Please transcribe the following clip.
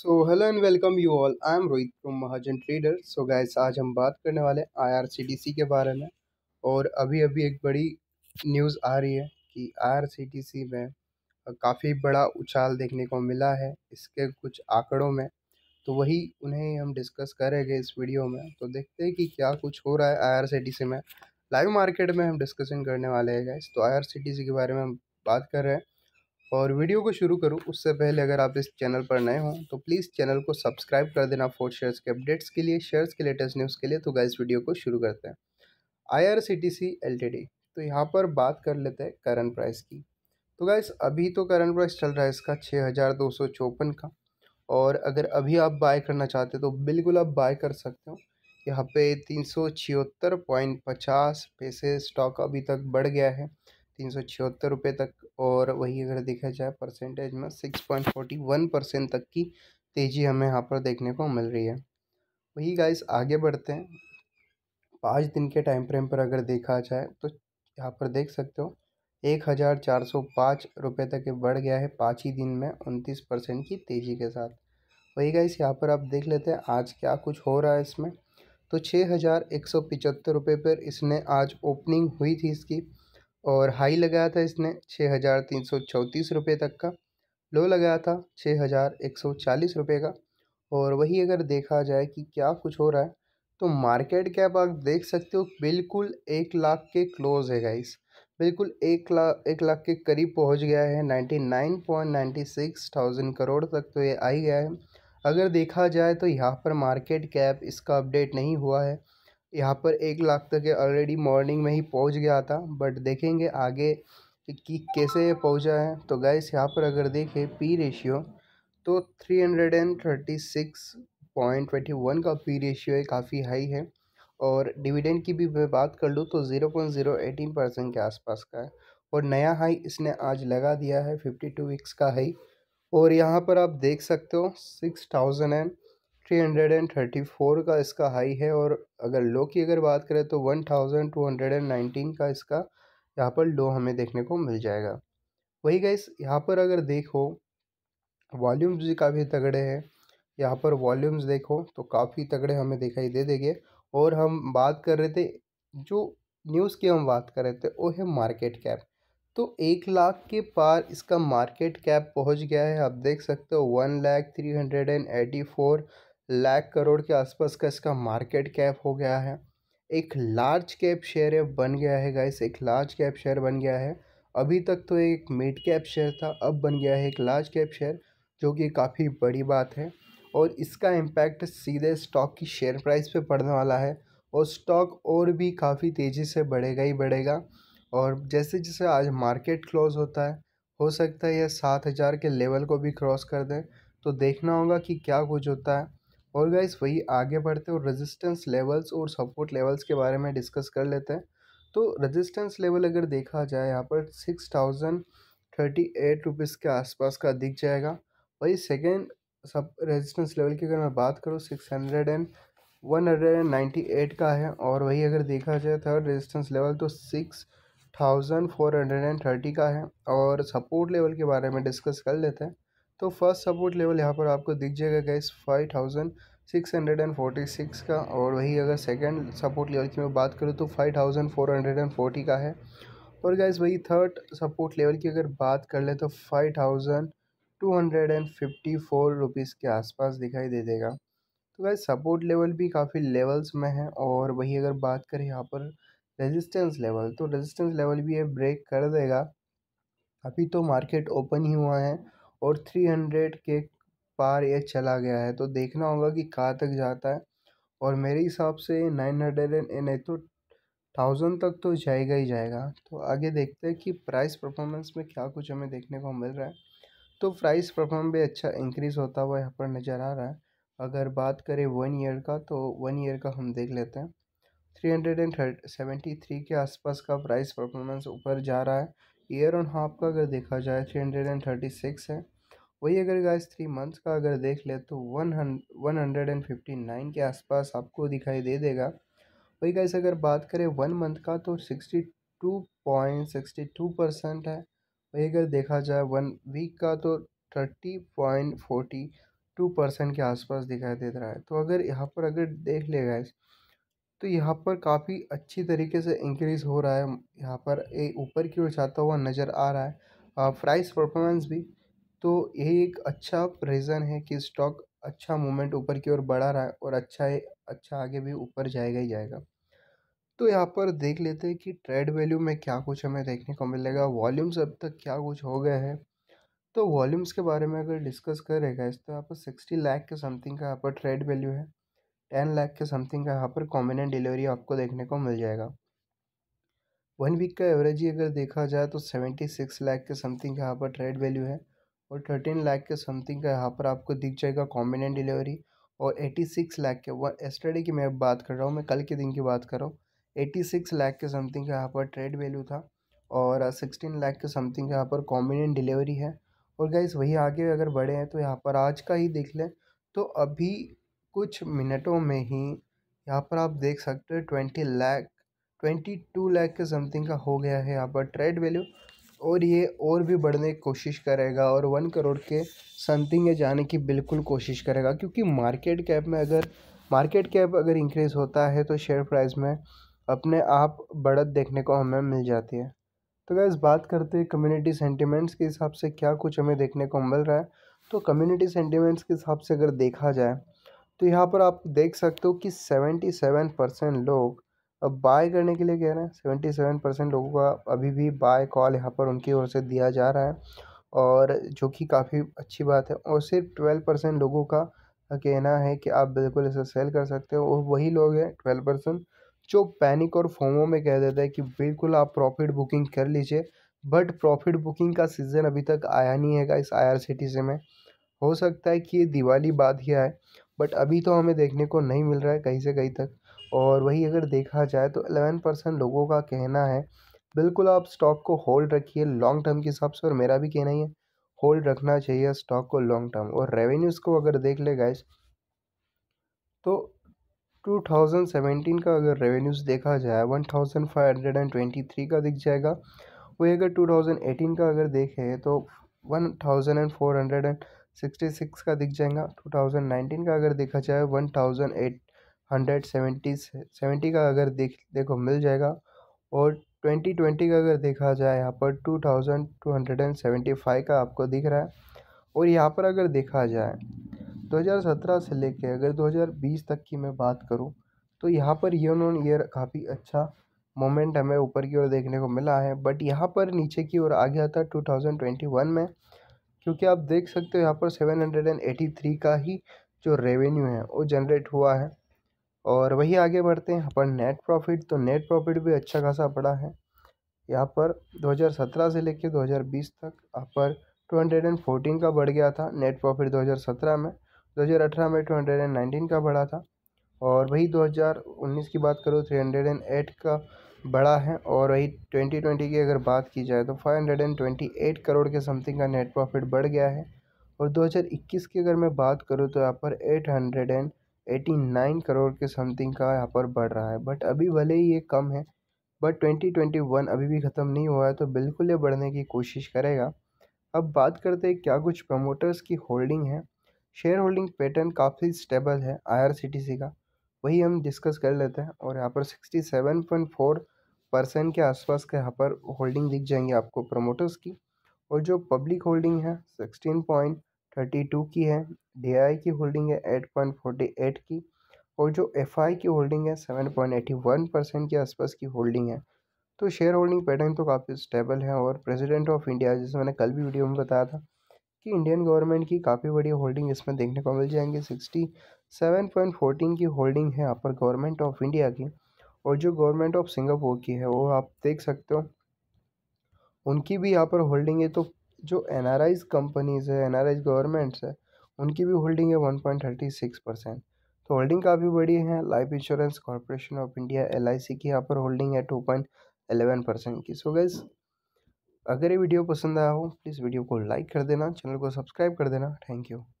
so hello and welcome you all I am Rohit from Mahajan trader so guys आज हम बात करने वाले हैं सी के बारे में और अभी अभी एक बड़ी न्यूज़ आ रही है कि सी में काफ़ी बड़ा उछाल देखने को मिला है इसके कुछ आंकड़ों में तो वही उन्हें हम डिस्कस करेंगे इस वीडियो में तो देखते हैं कि क्या कुछ हो रहा है सी में लाइव मार्केट में हम डिस्कशन करने वाले हैं गाइस तो सी के बारे में हम बात कर रहे हैं और वीडियो को शुरू करूँ उससे पहले अगर आप इस चैनल पर नए हों तो प्लीज़ चैनल को सब्सक्राइब कर देना फोर शेयर्स के अपडेट्स के लिए शेयर्स के लेटेस्ट न्यूज़ के लिए तो गाइस वीडियो को शुरू करते हैं आईआरसीटीसी एलटीडी तो यहाँ पर बात कर लेते हैं करंट प्राइस की तो गाइस अभी तो करंट प्राइस चल रहा है इसका छः हज़ार दो सौ चौपन का और अगर अभी आप बाय करना चाहते तो बिल्कुल आप बाय कर सकते हो यहाँ पे तीन सौ छिहत्तर पॉइंट पचास पैसे स्टॉक अभी तक बढ़ गया है तीन सौ छिहत्तर रुपये तक और वही अगर देखा जाए परसेंटेज में six point forty one percent तक की तेज़ी हमें यहाँ पर देखने को मिल रही है वही गाइस आगे बढ़ते हैं पाँच दिन के टाइम फ्रेम पर अगर देखा जाए तो यहाँ पर देख सकते हो एक हज़ार चार सौ पाँच रुपये तक बढ़ गया है पाँच ही दिन में उनतीस परसेंट की तेज़ी के साथ वही गाइस यहाँ पर आप देख लेते हैं आज क्या कुछ हो रहा है इसमें तो छः हज़ार एक सौ पिचहत्तर रुपये पर इसने आज ओपनिंग हुई थी इसकी और हाई लगाया था इसने छः हज़ार तीन सौ चौंतीस रुपये तक का लो लगाया था छः हज़ार एक सौ चालीस रुपये का और वही अगर देखा जाए कि क्या कुछ हो रहा है तो मार्केट कैप आप देख सकते हो बिल्कुल एक लाख के क्लोज है गाइस बिल्कुल एक लाख एक लाख के करीब पहुंच गया है ninety nine point ninety six thousand crore तक तो ये आ ही गया है अगर देखा जाए तो यहाँ पर मार्केट कैप इसका अपडेट नहीं हुआ है यहाँ पर एक लाख तक ऑलरेडी मॉर्निंग में ही पहुँच गया था बट देखेंगे आगे कि कैसे पहुँचा है तो गैस यहाँ पर अगर देखें पी रेशियो तो three hundred and thirty six point twenty one का पी रेशियो है काफ़ी हाई है और डिविडेंड की भी मैं बात कर लूँ तो zero point zero eighteen percent के आसपास का है और नया हाई इसने आज लगा दिया है फिफ्टी टू वीक्स का हाई और यहाँ पर आप देख सकते हो six thousand and three hundred and thirty four का इसका हाई है और अगर लो की अगर बात करें तो one thousand two hundred and nineteen का इसका यहाँ पर लो हमें देखने को मिल जाएगा वही गाइस यहाँ पर अगर देखो वॉल्यूम्स भी काफ़ी तगड़े हैं यहाँ पर वॉल्यूम्स देखो तो काफ़ी तगड़े हमें दिखाई दे देंगे और हम बात कर रहे थे जो न्यूज़ की हम बात कर रहे थे वो है मार्केट कैप तो एक लाख के पार इसका मार्केट कैप पहुंच गया है आप देख सकते हो one lakh three hundred and eighty four lakh crore के आसपास का इसका मार्केट कैप हो गया है एक लार्ज कैप शेयर बन गया है गाइस एक लार्ज कैप शेयर बन गया है अभी तक तो एक मिड कैप शेयर था अब बन गया है एक लार्ज कैप शेयर जो कि काफ़ी बड़ी बात है और इसका इम्पैक्ट सीधे स्टॉक की शेयर प्राइस पे पड़ने वाला है और स्टॉक और भी काफ़ी तेज़ी से बढ़ेगा ही बढ़ेगा और जैसे जैसे आज मार्केट क्लोज होता है हो सकता है यह सात हज़ार के लेवल को भी क्रॉस कर दें तो देखना होगा कि क्या कुछ होता है और गाइस वही आगे बढ़ते और रेजिस्टेंस लेवल्स और सपोर्ट लेवल्स के बारे में डिस्कस कर लेते हैं तो रेजिस्टेंस लेवल अगर देखा जाए यहाँ पर six thousand thirty eight rupees के आसपास का दिख जाएगा वही सेकेंड सब रेजिस्टेंस लेवल की अगर मैं बात करूँ six hundred and one hundred and ninety eight का है और वही अगर देखा जाए थर्ड रेजिस्टेंस लेवल तो six thousand four hundred and thirty का है और सपोर्ट लेवल के बारे में डिस्कस कर लेते हैं तो फर्स्ट सपोर्ट लेवल यहाँ पर आपको दिख जाएगा gas five thousand six hundred and forty six का और वही अगर सेकंड सपोर्ट लेवल की मैं बात करूँ तो five thousand four hundred and forty का है और गैस वही थर्ड सपोर्ट लेवल की अगर बात कर ले तो five thousand two hundred and fifty four rupees के आसपास दिखाई दे देगा तो गैस सपोर्ट लेवल भी काफ़ी लेवल्स में है और वही अगर बात करें यहाँ पर रेजिस्टेंस लेवल तो रेजिस्टेंस लेवल भी ये ब्रेक कर देगा अभी तो मार्केट ओपन ही हुआ है और थ्री हंड्रेड के पार ये चला गया है तो देखना होगा कि कहाँ तक जाता है और मेरे हिसाब से नाइन हंड्रेड एंड नहीं तो थाउजेंड तक तो जाएगा ही जाएगा तो आगे देखते हैं कि प्राइस परफॉर्मेंस में क्या कुछ हमें देखने को मिल रहा है तो प्राइस परफॉर्म भी अच्छा इंक्रीज़ होता हुआ यहाँ पर नज़र आ रहा है अगर बात करें वन ईयर का तो वन ईयर का हम देख लेते हैं three hundred and seventy three के आसपास का प्राइस परफॉर्मेंस ऊपर जा रहा है ईयर ऑन हाफ का अगर देखा जाए three hundred and thirty six है वही अगर गाइस थ्री मंथ्स का अगर देख ले तो one one hundred and fifty nine के आसपास आपको दिखाई दे देगा वही गाइस अगर बात करें वन मंथ का तो sixty two point sixty two percent है वही अगर देखा जाए वन वीक का तो thirty point forty two percent के आसपास दिखाई दे रहा है तो अगर यहाँ पर अगर देख ले गाइस तो यहाँ पर काफी अच्छी तरीके से इंक्रीज हो रहा है यहाँ पर ये ऊपर की ओर जाता हुआ नजर आ रहा है प्राइस परफॉर्मेंस भी तो यही एक अच्छा रीज़न है कि स्टॉक अच्छा मूवमेंट ऊपर की ओर बढ़ा रहा है और अच्छा है अच्छा आगे भी ऊपर जाएगा ही जाएगा तो यहाँ पर देख लेते हैं कि ट्रेड वैल्यू में क्या कुछ हमें देखने को मिलेगा वॉल्यूम्स अब तक क्या कुछ हो गए हैं तो वॉल्यूम्स के बारे में अगर डिस्कस करेगा इस तो यहाँ पर सिक्सटी लाख के समथिंग का यहाँ पर ट्रेड वैल्यू है टेन लाख के समथिंग का यहाँ पर कॉम्बिनेंट डिलीवरी आपको देखने को मिल जाएगा वन वीक का एवरेज ही अगर देखा जाए तो सेवेंटी सिक्स लाख के समथिंग यहाँ पर ट्रेड वैल्यू है और थर्टीन लाख के समथिंग का यहाँ पर आपको दिख जाएगा कॉम्बिनेंट डिलीवरी और एटी सिक्स लाख के वन एस्टरडे की मैं बात कर रहा हूँ मैं कल के दिन की बात कर रहा हूँ एटी सिक्स लाख के समथिंग का यहाँ पर ट्रेड वैल्यू था और सिक्सटीन uh, लाख के समथिंग यहाँ पर कॉम्बिनेंट डिलीवरी है और गाइज वही आगे अगर बढ़े हैं तो यहाँ पर आज का ही देख लें तो अभी कुछ मिनटों में ही यहाँ पर आप देख सकते हो twenty lakh twenty two lakh के समथिंग का हो गया है यहाँ पर ट्रेड वैल्यू और ये और भी बढ़ने की कोशिश करेगा और वन करोड़ के समथिंग जाने की बिल्कुल कोशिश करेगा क्योंकि मार्केट कैप में अगर मार्केट कैप अगर इंक्रीज होता है तो शेयर प्राइस में अपने आप बढ़त देखने को हमें मिल जाती है तो अगर बात करते हैं कम्युनिटी सेंटिमेंट्स के हिसाब से क्या कुछ हमें देखने को मिल रहा है तो कम्युनिटी सेंटिमेंट्स के हिसाब से अगर देखा जाए तो यहाँ पर आप देख सकते हो कि सेवेंटी सेवन परसेंट लोग अब बाय करने के लिए कह रहे हैं सेवेंटी सेवन परसेंट लोगों का अभी भी बाय कॉल यहाँ पर उनकी ओर से दिया जा रहा है और जो कि काफ़ी अच्छी बात है और सिर्फ ट्वेल्व परसेंट लोगों का कहना है कि आप बिल्कुल इसे सेल कर सकते हो और वही लोग हैं ट्वेल्व परसेंट जो पैनिक और फोमो में कह देते हैं कि बिल्कुल आप प्रॉफिट बुकिंग कर लीजिए बट प्रॉफिट बुकिंग का सीज़न अभी तक आया नहीं है इस आई आर सी टी से में हो सकता है कि ये दिवाली बाद ही आए बट अभी तो हमें देखने को नहीं मिल रहा है कहीं से कहीं तक और वही अगर देखा जाए तो एलेवन परसेंट लोगों का कहना है बिल्कुल आप स्टॉक को होल्ड रखिए लॉन्ग टर्म के हिसाब से और मेरा भी कहना ही है होल्ड रखना चाहिए स्टॉक को लॉन्ग टर्म और रेवेन्यूज़ को अगर देख ले गए तो 2017 का अगर रेवेन्यूज़ देखा जाए 1523 का दिख जाएगा वही अगर 2018 का अगर देखें तो 1400 एंड सिक्सटी सिक्स का दिख जाएगा टू थाउजेंड नाइनटीन का अगर देखा जाए one thousand eight hundred seventy seventy का अगर देख देखो मिल जाएगा और ट्वेंटी ट्वेंटी का अगर देखा जाए यहाँ पर two thousand two hundred and seventy five का आपको दिख रहा है और यहाँ पर अगर देखा जाए दो हज़ार सत्रह से ले कर अगर दो हज़ार बीस तक की मैं बात करूँ तो यहाँ पर ईयर ऑन ईयर काफ़ी अच्छा मोमेंट हमें ऊपर की ओर देखने को मिला है बट यहाँ पर नीचे की ओर आ गया था टू थाउजेंड ट्वेंटी वन में क्योंकि आप देख सकते हो यहाँ पर seven hundred and eighty three का ही जो रेवेन्यू है वो जनरेट हुआ है और वही आगे बढ़ते हैं यहाँ पर नेट प्रॉफिट तो नेट प्रॉफिट भी अच्छा खासा पड़ा है यहाँ पर 2017 से लेकर 2020 तक यहाँ पर 214 का बढ़ गया था नेट प्रॉफिट 2017 में 2018 में 219 का बढ़ा था और वही 2019 की बात करो 308 का बड़ा है और वही 2020 की अगर बात की जाए तो 528 करोड़ के समथिंग का नेट प्रॉफिट बढ़ गया है और 2021 की अगर मैं बात करूँ तो यहाँ पर 889 करोड़ के समथिंग का यहाँ पर बढ़ रहा है बट अभी भले ही ये कम है बट 2021 अभी भी ख़त्म नहीं हुआ है तो बिल्कुल ये बढ़ने की कोशिश करेगा अब बात करते हैं क्या कुछ प्रमोटर्स की होल्डिंग है शेयर होल्डिंग पैटर्न काफ़ी स्टेबल है सी का वही हम डिस्कस कर लेते हैं और यहाँ पर sixty seven point four percent के आसपास के यहाँ पर होल्डिंग दिख जाएंगे आपको प्रमोटर्स की और जो पब्लिक होल्डिंग है सिक्सटीन पॉइंट थर्टी टू की है डी की होल्डिंग है एट पॉइंट फोर्टी एट की और जो एफ की होल्डिंग है seven point eighty one percent के आसपास की होल्डिंग है तो शेयर होल्डिंग पैटर्न तो काफ़ी स्टेबल है और प्रेजिडेंट ऑफ इंडिया जैसे मैंने कल भी वीडियो में बताया था कि इंडियन गवर्नमेंट की काफ़ी बड़ी होल्डिंग इसमें देखने को मिल जाएंगी सिक्सटी सेवन पॉइंट फोर्टीन की होल्डिंग है यहाँ पर गवर्नमेंट ऑफ इंडिया की और जो गवर्नमेंट ऑफ सिंगापुर की है वो आप देख सकते हो उनकी भी यहाँ पर होल्डिंग है तो जो एन आर आईज कंपनीज़ है एन आर आईज गवर्नमेंट्स है उनकी भी होल्डिंग है one point thirty six percent तो होल्डिंग काफ़ी बड़ी है life insurance corporation of India L I C की यहाँ पर होल्डिंग है टू पॉइंट एलेवन परसेंट की सो गैस अगर ये वीडियो पसंद आया हो प्लीज़ वीडियो को लाइक कर देना चैनल को सब्सक्राइब कर देना थैंक यू